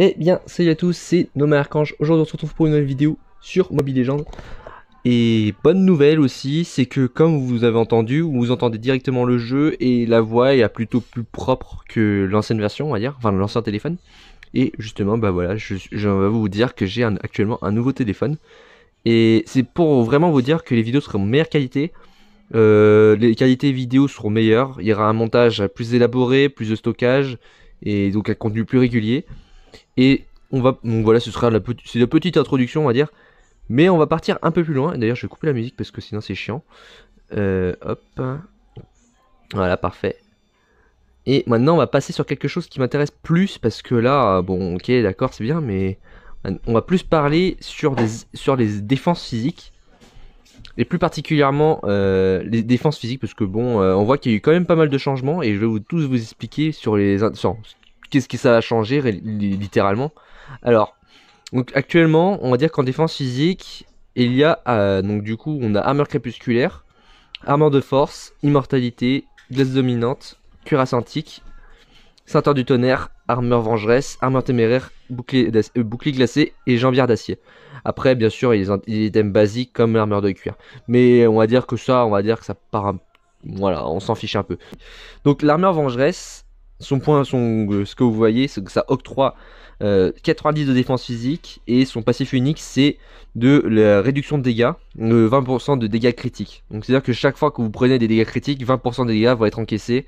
Eh bien, salut à tous, c'est Noma Archange. Aujourd'hui, on se retrouve pour une nouvelle vidéo sur Mobile Legends. Et bonne nouvelle aussi, c'est que comme vous avez entendu, vous entendez directement le jeu et la voix est plutôt plus propre que l'ancienne version, on va dire, enfin l'ancien téléphone. Et justement, bah voilà, je, vais vous dire que j'ai actuellement un nouveau téléphone. Et c'est pour vraiment vous dire que les vidéos seront en meilleure qualité. Euh, les qualités vidéo seront meilleures. Il y aura un montage plus élaboré, plus de stockage et donc un contenu plus régulier. Et on va, voilà, ce sera la, petite introduction, on va dire. Mais on va partir un peu plus loin. D'ailleurs, je vais couper la musique parce que sinon c'est chiant. Euh, hop. Voilà, parfait. Et maintenant, on va passer sur quelque chose qui m'intéresse plus parce que là, bon, ok, d'accord, c'est bien, mais on va plus parler sur, des, sur les défenses physiques. Et plus particulièrement euh, les défenses physiques, parce que bon, euh, on voit qu'il y a eu quand même pas mal de changements, et je vais vous tous vous expliquer sur les qu'est-ce que ça va changer littéralement Alors, donc actuellement, on va dire qu'en défense physique, il y a euh, donc du coup, on a armure crépusculaire, armure de force, immortalité, glace dominante, cuirasse antique, ceinture du tonnerre, armure vengeresse, armure téméraire, bouclier, euh, glacé et jambière d'acier. Après, bien sûr, il y a des items basiques comme l'armure de cuir. Mais on va dire que ça, on va dire que ça part Voilà, on s'en fiche un peu. Donc l'armure vengeresse, son point, son, euh, ce que vous voyez, c'est que ça octroie 90 euh, de défense physique et son passif unique c'est de la réduction de dégâts, 20% euh, de dégâts critiques. Donc c'est à dire que chaque fois que vous prenez des dégâts critiques, 20% des dégâts vont être encaissés.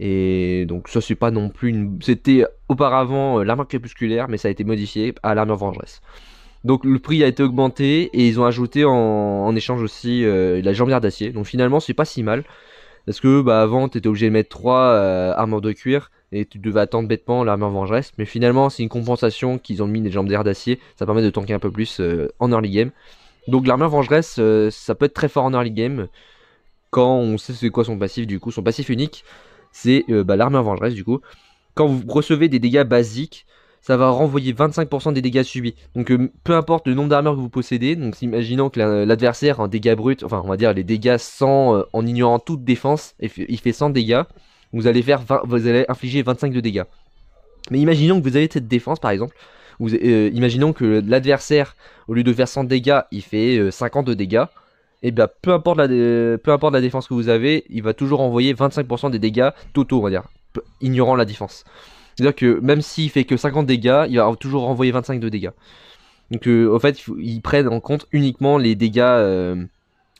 Et donc ça c'est pas non plus C'était auparavant l'arme crépusculaire mais ça a été modifié à l'arme vengeresse. Donc le prix a été augmenté et ils ont ajouté en, échange aussi la jambière d'acier. Donc finalement c'est pas si mal. Parce que bah, avant, tu étais obligé de mettre 3 euh, armes de cuir et tu devais attendre bêtement l'armure vengeresse. Mais finalement, c'est une compensation qu'ils ont mis des jambes d'air d'acier. Ça permet de tanker un peu plus euh, en early game. Donc l'armure vengeresse, euh, ça peut être très fort en early game. Quand on sait c'est quoi son passif, du coup, son passif unique, c'est bah, l'armure vengeresse, du coup. Quand vous recevez des dégâts basiques, ça va renvoyer 25% des dégâts subis. Donc euh, peu importe le nombre d'armure que vous possédez, donc imaginons que l'adversaire en dégâts bruts enfin on va dire les dégâts sans, euh, en ignorant toute défense, il fait 100 dégâts, vous allez, faire vous allez infliger 25 de dégâts. Mais imaginons que vous avez cette défense par exemple, euh, imaginons que l'adversaire, au lieu de faire 100 dégâts, il fait 50 de dégâts, et eh bien peu importe, la, peu importe la défense que vous avez, il va toujours envoyer 25% des dégâts totaux, on va dire, ignorant la défense. C'est-à-dire que même s'il fait que 50 dégâts, il va toujours renvoyer 25 de dégâts. Donc au euh, en fait, ils prennent en compte uniquement les dégâts, euh,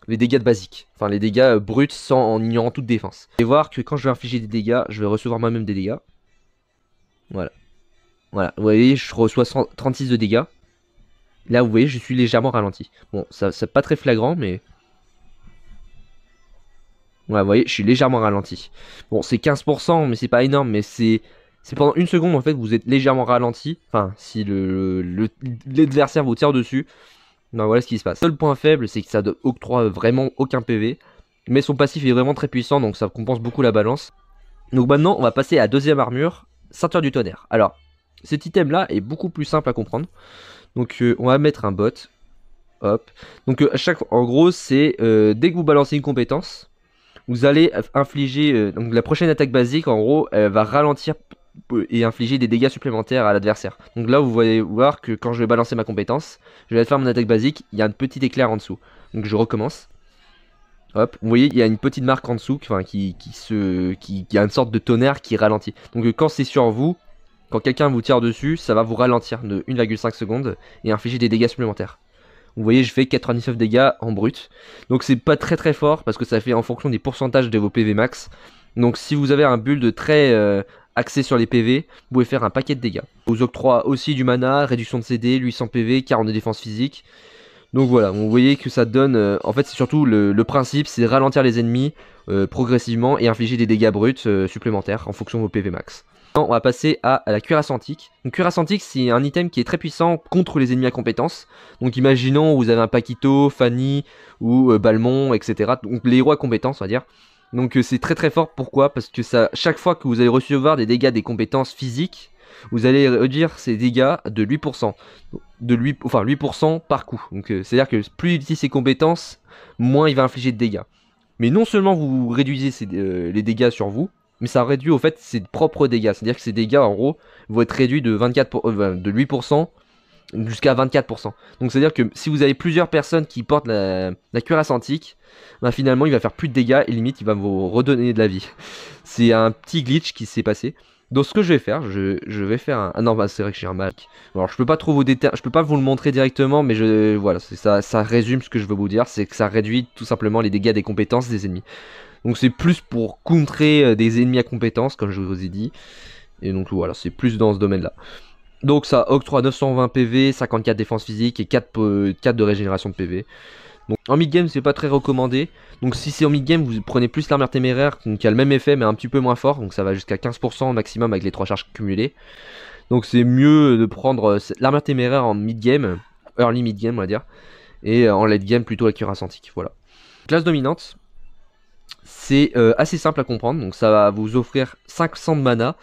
les dégâts de basique, enfin les dégâts euh, bruts sans en ignorant toute défense. Et voir que quand je vais infliger des dégâts, je vais recevoir moi-même des dégâts. Voilà. Voilà, vous voyez, je reçois 36 de dégâts. Là, vous voyez, je suis légèrement ralenti. Bon, ça, c'est pas très flagrant, mais... Ouais, vous voyez, je suis légèrement ralenti. Bon, c'est 15%, mais c'est pas énorme, mais c'est c'est pendant une seconde en fait vous êtes légèrement ralenti. Enfin, si l'adversaire le, l'adversaire vous tire dessus, ben voilà ce qui se passe. Le seul point faible, c'est que ça octroie vraiment aucun PV, mais son passif est vraiment très puissant, donc ça compense beaucoup la balance. Donc maintenant, on va passer à deuxième armure, ceinture du tonnerre. Alors, cet item là est beaucoup plus simple à comprendre. Donc euh, on va mettre un bot. Hop. Donc euh, à chaque en gros, c'est euh, dès que vous balancez une compétence, vous allez infliger donc la prochaine attaque basique en gros, elle va ralentir et infliger des dégâts supplémentaires à l'adversaire. Donc là, vous voyez voir que quand je vais balancer ma compétence, je vais faire mon attaque basique, il y a un petit éclair en dessous. Donc je recommence. Hop, vous voyez, il y a une petite marque en dessous enfin, qui, qui, se, qui, a une sorte de tonnerre qui ralentit. Donc euh, quand c'est sur vous, quand quelqu'un vous tire dessus, ça va vous ralentir de 1,5 secondes et infliger des dégâts supplémentaires. Vous voyez, je fais 99 dégâts en brut. Donc c'est pas très très fort parce que ça fait en fonction des pourcentages de vos PV max. Donc si vous avez un build très, euh, axé sur les PV, vous pouvez faire un paquet de dégâts. Vous octroie aussi du mana, réduction de CD, 800 PV, 40 de défense physique. Donc voilà, vous voyez que ça donne... Euh, en fait, c'est surtout le, principe, c'est ralentir les ennemis euh, progressivement et infliger des dégâts bruts euh, supplémentaires en fonction de vos PV max. Maintenant, on va passer à, la cuirasse antique. Donc cuirasse antique, c'est un item qui est très puissant contre les ennemis à compétence. Donc imaginons, vous avez un Paquito, Fanny ou Balmont, etc. Donc les héros à compétence, on va dire. Donc euh, c'est très très fort. Pourquoi Parce que ça, chaque fois que vous allez recevoir des dégâts des compétences physiques, vous allez réduire ces dégâts de 8%. De 8, enfin 8% par coup. Donc euh, c'est-à-dire que plus il utilise ses compétences, moins il va infliger de dégâts. Mais non seulement vous réduisez euh, les dégâts sur vous, mais ça réduit au fait ses propres dégâts. C'est-à-dire que ces dégâts en gros vont être réduits de, 24 pour, de 8% jusqu'à 24%. Donc c'est-à-dire que si vous avez plusieurs personnes qui portent la, cuirasse antique, ben, finalement il va faire plus de dégâts et limite il va vous redonner de la vie. C'est un petit glitch qui s'est passé. Donc ce que je vais faire, je, vais faire un... Ah non, bah, c'est vrai que j'ai un mal Alors je peux pas trop vous déter... je peux pas vous le montrer directement, mais je voilà, ça, ça résume ce que je veux vous dire, c'est que ça réduit tout simplement les dégâts des compétences des ennemis. Donc c'est plus pour contrer euh, des ennemis à compétences, comme je vous ai dit. Et donc voilà, c'est plus dans ce domaine-là. Donc ça octroie 920 PV, 54 défense physique et 4, de régénération de PV. Donc en mid-game c'est pas très recommandé. Donc si c'est en mid-game vous prenez plus l'armure téméraire qui a le même effet mais un petit peu moins fort. Donc ça va jusqu'à 15% maximum avec les 3 charges cumulées. Donc c'est mieux de prendre euh, l'armure téméraire en mid-game, early mid-game on va dire. Et euh, en late game plutôt la cuirasse Voilà. Classe dominante. C'est euh, assez simple à comprendre. Donc ça va vous offrir 500 de mana.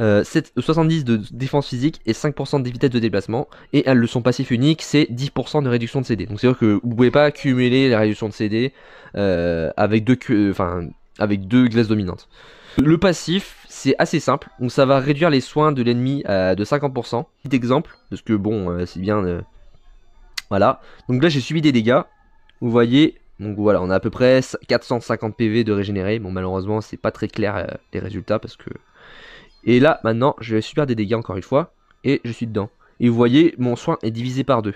70 euh, euh, de défense physique et 5% de vitesse de déplacement. Et le son passif unique, c'est 10% de réduction de CD. Donc cest vrai que vous pouvez pas cumuler la réduction de CD euh, avec, deux, enfin, avec deux glaces dominantes. Le passif, c'est assez simple. Donc ça va réduire les soins de l'ennemi de 50%. Petit exemple, parce que bon, c'est bien... Voilà. Donc là, j'ai subi des dégâts. Vous voyez, donc voilà, on a à peu près 450 PV de régénéré. Bon, malheureusement, c'est pas très clair les résultats parce que et là, maintenant, je vais super des dégâts encore une fois. Et je suis dedans. Et vous voyez, mon soin est divisé par deux.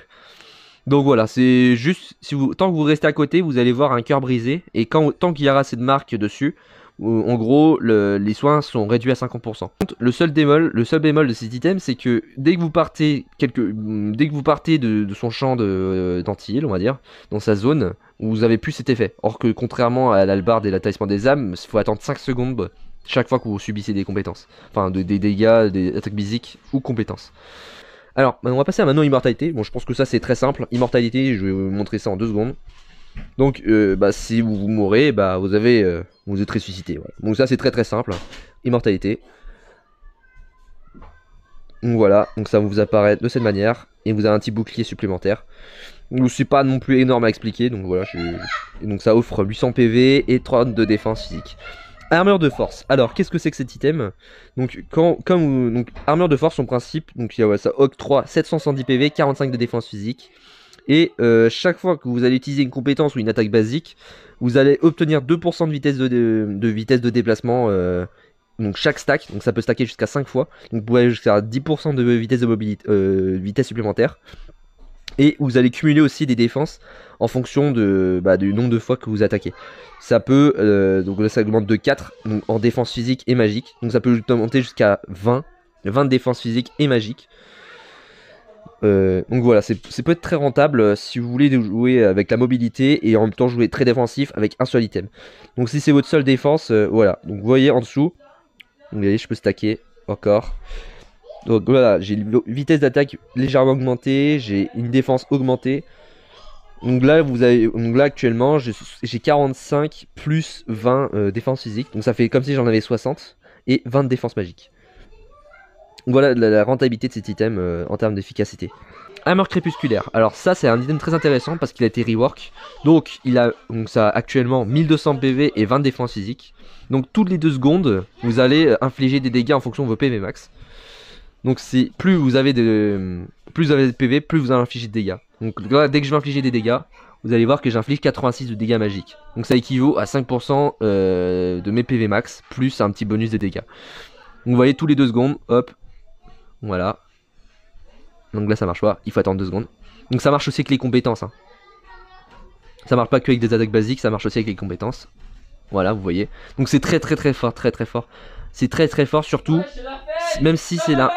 Donc voilà, c'est juste, si vous, tant que vous restez à côté, vous allez voir un cœur brisé. Et quand, tant qu'il y aura assez de marques dessus, en gros, les soins sont réduits à 50%. Le seul bémol, le seul bémol de cet item, c'est que dès que vous partez, dès que vous partez de, son champ de euh, heal on va dire, dans sa zone, vous avez plus cet effet. Or que contrairement à l'albarde et l'attachement des âmes, il faut attendre 5 secondes chaque fois que vous subissez des compétences. Enfin, des dégâts, des attaques physiques ou compétences. Alors, on va passer à maintenant immortalité. Bon, je pense que ça c'est très simple. Immortalité, je vais vous montrer ça en deux secondes. Donc, euh, bah, si vous, vous mourrez, bah, vous avez, euh, vous êtes ressuscité. Donc ça c'est très très simple. Immortalité. Donc voilà, donc ça vous apparaît de cette manière. Et vous avez un petit bouclier supplémentaire. c'est pas non plus énorme à expliquer. Donc voilà, donc ça offre 800 PV et 3 de défense physique. Armure de force. Alors, qu'est-ce que c'est que cet item Donc, quand, comme, armure de force, son principe, donc, il y a ça, octroie, 3, 770 PV, 45 de défense physique. Et euh, chaque fois que vous allez utiliser une compétence ou une attaque basique, vous allez obtenir 2% de vitesse de, vitesse de déplacement. Euh, donc chaque stack, donc ça peut stacker jusqu'à 5 fois. Donc vous pouvez jusqu'à 10% de vitesse de mobilité, euh, vitesse supplémentaire. Et vous allez cumuler aussi des défenses en fonction de, bah, du nombre de fois que vous attaquez. Ça peut, euh, donc ça augmente de 4 en défense physique et magique. Donc ça peut augmenter jusqu'à 20, 20 défense physique et magique. Euh, donc voilà, c'est peut être très rentable euh, si vous voulez jouer avec la mobilité et en même temps jouer très défensif avec un seul item. Donc si c'est votre seule défense, voilà. Donc vous voyez en dessous, vous voyez, je peux stacker encore. Donc voilà, j'ai une vitesse d'attaque légèrement augmentée, j'ai une défense augmentée. Donc là, vous avez, là actuellement, j'ai 45 plus 20 défenses euh, défense physique. Donc ça fait comme si j'en avais 60 et 20 défenses magiques. magique. voilà la, rentabilité de cet item euh, en termes d'efficacité. Hammer crépusculaire. Alors ça c'est un item très intéressant parce qu'il a été rework. Donc il a ça a actuellement 1200 PV et 20 défense physique. Donc toutes les 2 secondes, vous allez infliger des dégâts en fonction de vos PV max. Donc c'est plus vous avez de plus avez de PV, plus vous allez infliger de dégâts. Donc là, dès que je vais infliger des dégâts, vous allez voir que j'inflige 86 de dégâts magiques. Donc ça équivaut à 5% euh, de mes PV max, plus un petit bonus des dégâts. Donc vous voyez tous les 2 secondes, hop, voilà. Donc là ça marche pas, il faut attendre 2 secondes. Donc ça marche aussi avec les compétences. Hein. Ça marche pas que avec des attaques basiques, ça marche aussi avec les compétences. Voilà, vous voyez. Donc c'est très très très fort, très très fort. C'est très très fort, surtout, même si c'est là...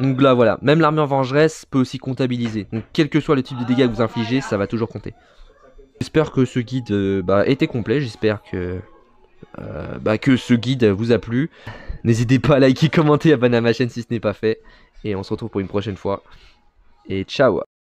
Donc là voilà, même l'armure vengeresse peut aussi comptabiliser. Donc quel que soit le type de dégâts que vous infligez, ça va toujours compter. J'espère que ce guide euh, bah, était complet, j'espère que, euh, bah, que ce guide vous a plu. N'hésitez pas à liker, commenter, abonner à ma chaîne si ce n'est pas fait. Et on se retrouve pour une prochaine fois. Et ciao